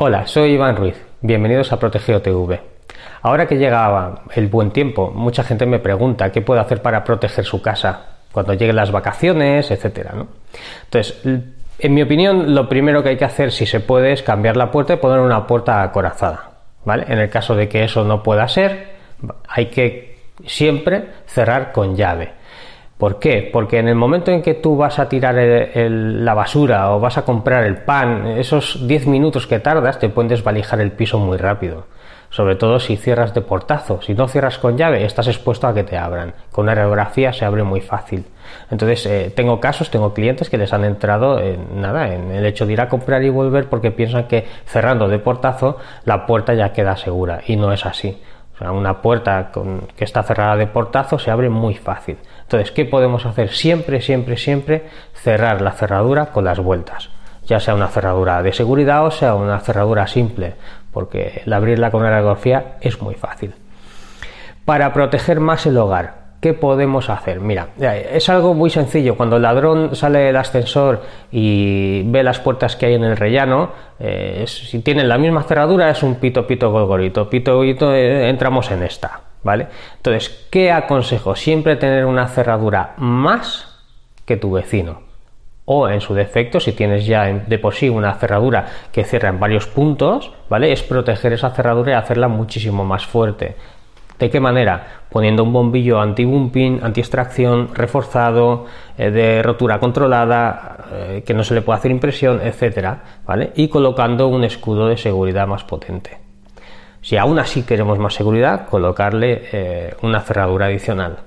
Hola, soy Iván Ruiz. Bienvenidos a Protegido TV. Ahora que llega el buen tiempo, mucha gente me pregunta qué puedo hacer para proteger su casa cuando lleguen las vacaciones, etcétera. Entonces, en mi opinión, lo primero que hay que hacer, si se puede, es cambiar la puerta y poner una puerta acorazada. ¿vale? En el caso de que eso no pueda ser, hay que siempre cerrar con llave. ¿Por qué? Porque en el momento en que tú vas a tirar la basura o vas a comprar el pan, esos 10 minutos que tardas te pueden desvalijar el piso muy rápido. Sobre todo si cierras de portazo. Si no cierras con llave, estás expuesto a que te abran. Con aerografía se abre muy fácil. Entonces, eh, tengo casos, tengo clientes que les han entrado nada, en el hecho de ir a comprar y volver porque piensan que cerrando de portazo la puerta ya queda segura. Y no es así una puerta que está cerrada de portazo se abre muy fácil. Entonces, ¿qué podemos hacer? Siempre, siempre, siempre cerrar la cerradura con las vueltas. Ya sea una cerradura de seguridad o sea una cerradura simple, porque el abrirla con una radiografía es muy fácil. Para proteger más el hogar, ¿Qué podemos hacer? Mira, es algo muy sencillo. Cuando el ladrón sale del ascensor y ve las puertas que hay en el rellano, eh, si tienen la misma cerradura es un pito pito golgorito. Pito pito eh, entramos en esta, ¿vale? Entonces, ¿qué aconsejo? Siempre tener una cerradura más que tu vecino. O en su defecto, si tienes ya de por sí una cerradura que cierra en varios puntos, ¿vale? Es proteger esa cerradura y hacerla muchísimo más fuerte ¿De qué manera? Poniendo un bombillo anti-bumping, anti-extracción, reforzado, eh, de rotura controlada, eh, que no se le pueda hacer impresión, etc. ¿vale? Y colocando un escudo de seguridad más potente. Si aún así queremos más seguridad, colocarle eh, una cerradura adicional.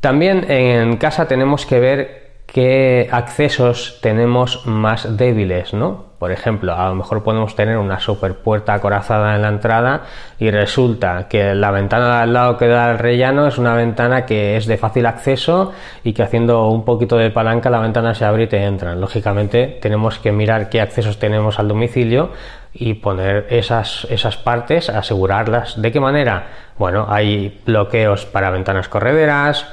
También en casa tenemos que ver qué accesos tenemos más débiles, ¿no? Por ejemplo, a lo mejor podemos tener una superpuerta puerta acorazada en la entrada y resulta que la ventana al lado que da el rellano es una ventana que es de fácil acceso y que haciendo un poquito de palanca la ventana se abre y te entran. Lógicamente tenemos que mirar qué accesos tenemos al domicilio y poner esas, esas partes, asegurarlas. ¿De qué manera? Bueno, hay bloqueos para ventanas correderas,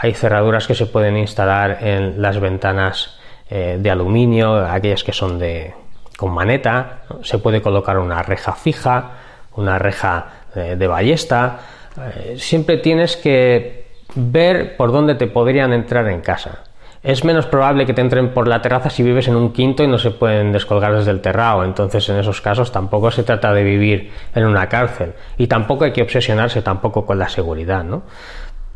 hay cerraduras que se pueden instalar en las ventanas eh, de aluminio, aquellas que son de, con maneta, se puede colocar una reja fija, una reja eh, de ballesta, eh, siempre tienes que ver por dónde te podrían entrar en casa. Es menos probable que te entren por la terraza si vives en un quinto y no se pueden descolgar desde el terrao, entonces en esos casos tampoco se trata de vivir en una cárcel y tampoco hay que obsesionarse tampoco con la seguridad, ¿no?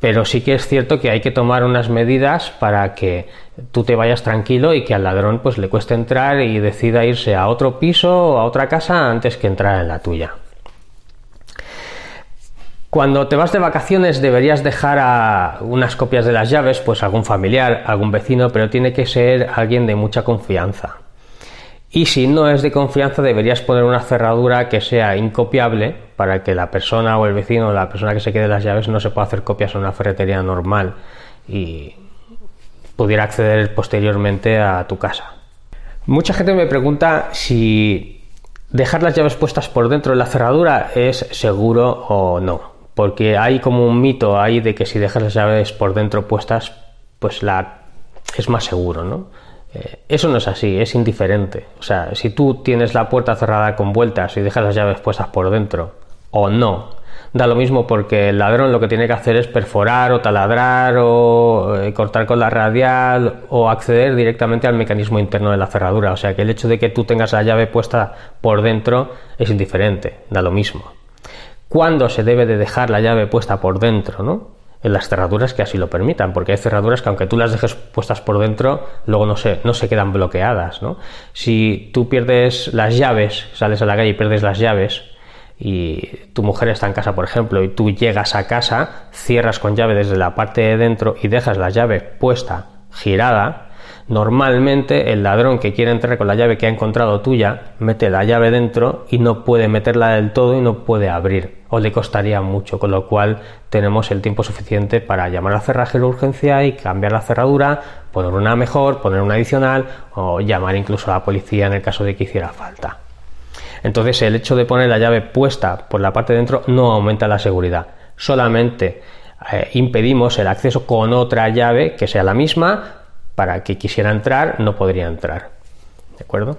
pero sí que es cierto que hay que tomar unas medidas para que tú te vayas tranquilo y que al ladrón pues le cueste entrar y decida irse a otro piso o a otra casa antes que entrar en la tuya. Cuando te vas de vacaciones deberías dejar unas copias de las llaves pues algún familiar, algún vecino, pero tiene que ser alguien de mucha confianza. Y si no es de confianza, deberías poner una cerradura que sea incopiable para que la persona o el vecino o la persona que se quede las llaves no se pueda hacer copias en una ferretería normal y pudiera acceder posteriormente a tu casa. Mucha gente me pregunta si dejar las llaves puestas por dentro de la cerradura es seguro o no. Porque hay como un mito ahí de que si dejas las llaves por dentro puestas, pues la es más seguro, ¿no? Eh, eso no es así, es indiferente. O sea, si tú tienes la puerta cerrada con vueltas y dejas las llaves puestas por dentro, o no, da lo mismo porque el ladrón lo que tiene que hacer es perforar o taladrar o eh, cortar con la radial o acceder directamente al mecanismo interno de la cerradura. O sea que el hecho de que tú tengas la llave puesta por dentro es indiferente, da lo mismo. ¿Cuándo se debe de dejar la llave puesta por dentro? ¿no? en las cerraduras que así lo permitan, porque hay cerraduras que aunque tú las dejes puestas por dentro, luego no se, no se quedan bloqueadas. ¿no? Si tú pierdes las llaves, sales a la calle y pierdes las llaves, y tu mujer está en casa, por ejemplo, y tú llegas a casa, cierras con llave desde la parte de dentro y dejas la llave puesta, girada, normalmente el ladrón que quiere entrar con la llave que ha encontrado tuya, mete la llave dentro y no puede meterla del todo y no puede abrir o le costaría mucho, con lo cual tenemos el tiempo suficiente para llamar al cerrajero de urgencia y cambiar la cerradura, poner una mejor, poner una adicional o llamar incluso a la policía en el caso de que hiciera falta. Entonces el hecho de poner la llave puesta por la parte de dentro no aumenta la seguridad, solamente eh, impedimos el acceso con otra llave que sea la misma para que quisiera entrar no podría entrar. ¿De acuerdo?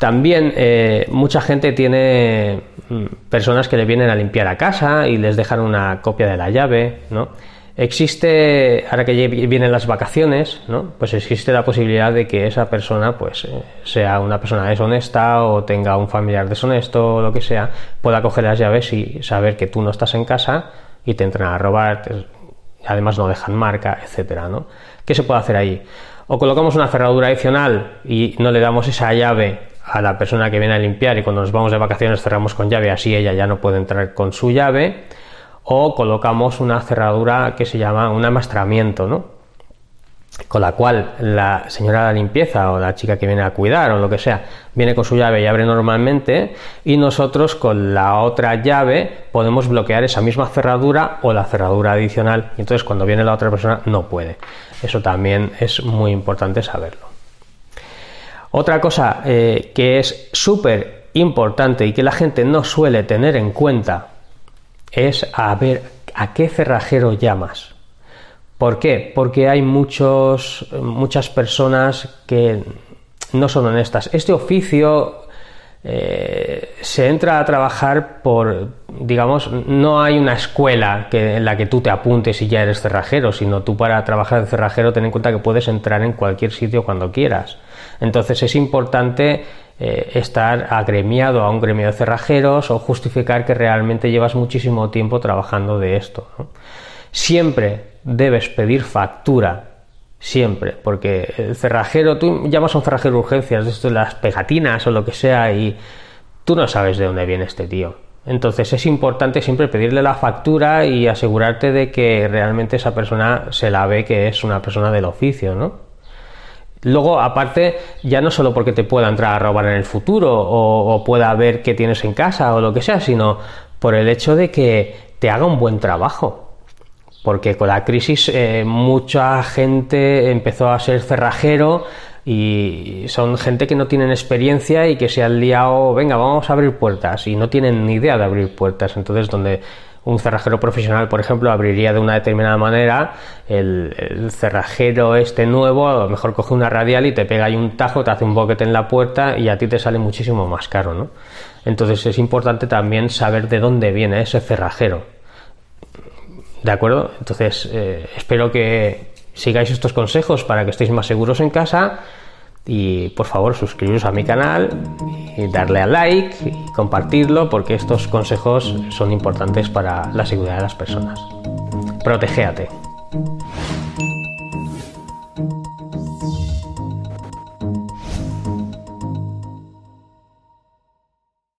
También eh, mucha gente tiene mm, personas que le vienen a limpiar a casa y les dejan una copia de la llave, ¿no? Existe, ahora que vienen las vacaciones, ¿no? Pues existe la posibilidad de que esa persona, pues, eh, sea una persona deshonesta o tenga un familiar deshonesto o lo que sea, pueda coger las llaves y saber que tú no estás en casa y te entran a robar, además no dejan marca, etcétera, ¿no? ¿Qué se puede hacer ahí? O colocamos una cerradura adicional y no le damos esa llave a la persona que viene a limpiar y cuando nos vamos de vacaciones cerramos con llave, así ella ya no puede entrar con su llave, o colocamos una cerradura que se llama un amastramiento, Con la cual la señora de la limpieza o la chica que viene a cuidar o lo que sea viene con su llave y abre normalmente, y nosotros con la otra llave podemos bloquear esa misma cerradura o la cerradura adicional, y entonces cuando viene la otra persona no puede. Eso también es muy importante saberlo. Otra cosa eh, que es súper importante y que la gente no suele tener en cuenta es a ver a qué cerrajero llamas. ¿Por qué? Porque hay muchos, muchas personas que no son honestas. Este oficio eh, se entra a trabajar por, digamos, no hay una escuela en la que tú te apuntes y ya eres cerrajero, sino tú para trabajar de cerrajero ten en cuenta que puedes entrar en cualquier sitio cuando quieras. Entonces es importante eh, estar agremiado a un gremio de cerrajeros o justificar que realmente llevas muchísimo tiempo trabajando de esto. Siempre debes pedir factura siempre, porque el cerrajero, tú llamas a un cerrajero urgencias, esto las pegatinas o lo que sea, y tú no sabes de dónde viene este tío. Entonces es importante siempre pedirle la factura y asegurarte de que realmente esa persona se la ve que es una persona del oficio, ¿no? Luego, aparte, ya no solo porque te pueda entrar a robar en el futuro o, pueda ver qué tienes en casa o lo que sea, sino por el hecho de que te haga un buen trabajo porque con la crisis eh, mucha gente empezó a ser cerrajero y son gente que no tienen experiencia y que se han liado, venga, vamos a abrir puertas y no tienen ni idea de abrir puertas. Entonces, donde un cerrajero profesional, por ejemplo, abriría de una determinada manera, el, cerrajero este nuevo a lo mejor coge una radial y te pega ahí un tajo, te hace un boquete en la puerta y a ti te sale muchísimo más caro, ¿no? Entonces es importante también saber de dónde viene ese cerrajero. ¿De acuerdo? Entonces eh, espero que sigáis estos consejos para que estéis más seguros en casa y por favor suscribiros a mi canal, y darle a like y compartirlo porque estos consejos son importantes para la seguridad de las personas. ¡Protegéate!